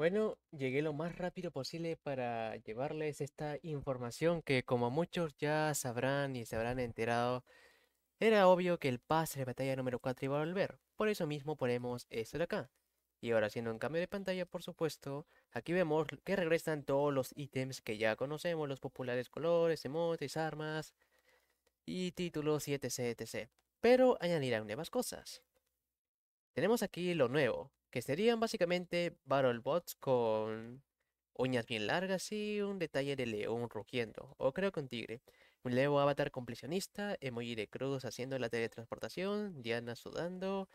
Bueno, llegué lo más rápido posible para llevarles esta información que como muchos ya sabrán y se habrán enterado, era obvio que el pase de batalla número 4 iba a volver, por eso mismo ponemos esto de acá. Y ahora haciendo un cambio de pantalla, por supuesto, aquí vemos que regresan todos los ítems que ya conocemos, los populares colores, emotes, armas y títulos y etc, etc. Pero añadirán nuevas cosas. Tenemos aquí lo nuevo, que serían básicamente barrel bots con uñas bien largas y un detalle de león rugiendo, o creo que un tigre. Un leo avatar completionista, emoji de cruz haciendo la teletransportación, Diana sudando,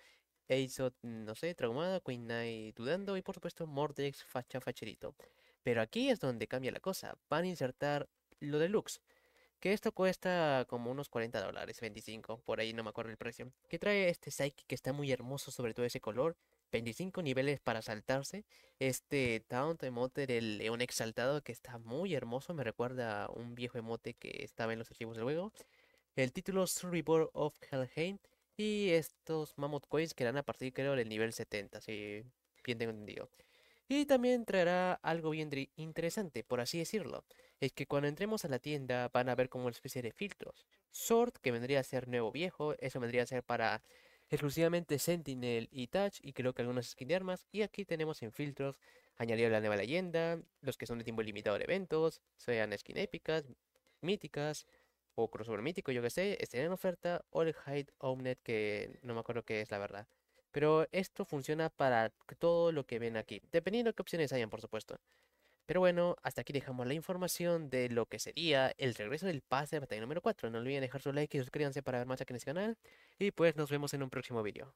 Aizot, no sé, traumada, Queen Knight dudando y por supuesto Mordex facha facherito. Pero aquí es donde cambia la cosa, van a insertar lo deluxe, que esto cuesta como unos 40 dólares, 25, por ahí no me acuerdo el precio, que trae este Psyche que está muy hermoso sobre todo ese color, 25 niveles para saltarse. Este Taunt emote del León Exaltado, que está muy hermoso, me recuerda a un viejo emote que estaba en los archivos del juego. El título Survivor of Hellheim Y estos Mammoth Coins que eran a partir, creo, del nivel 70, si bien tengo entendido. Y también traerá algo bien interesante, por así decirlo. Es que cuando entremos a la tienda van a ver como una especie de filtros. Sword, que vendría a ser nuevo viejo, eso vendría a ser para exclusivamente Sentinel y Touch y creo que algunas skin de armas. Y aquí tenemos en filtros añadido la nueva leyenda, los que son de tiempo limitado de eventos, sean skins épicas, míticas o crossover mítico, yo que sé, estén en oferta o el Hide Omnet que no me acuerdo qué es la verdad. Pero esto funciona para todo lo que ven aquí, dependiendo de qué opciones hayan, por supuesto. Pero bueno, hasta aquí dejamos la información de lo que sería el regreso del pase de batalla número 4. No olviden dejar su like y suscríbanse para ver más aquí en este canal. Y pues nos vemos en un próximo video.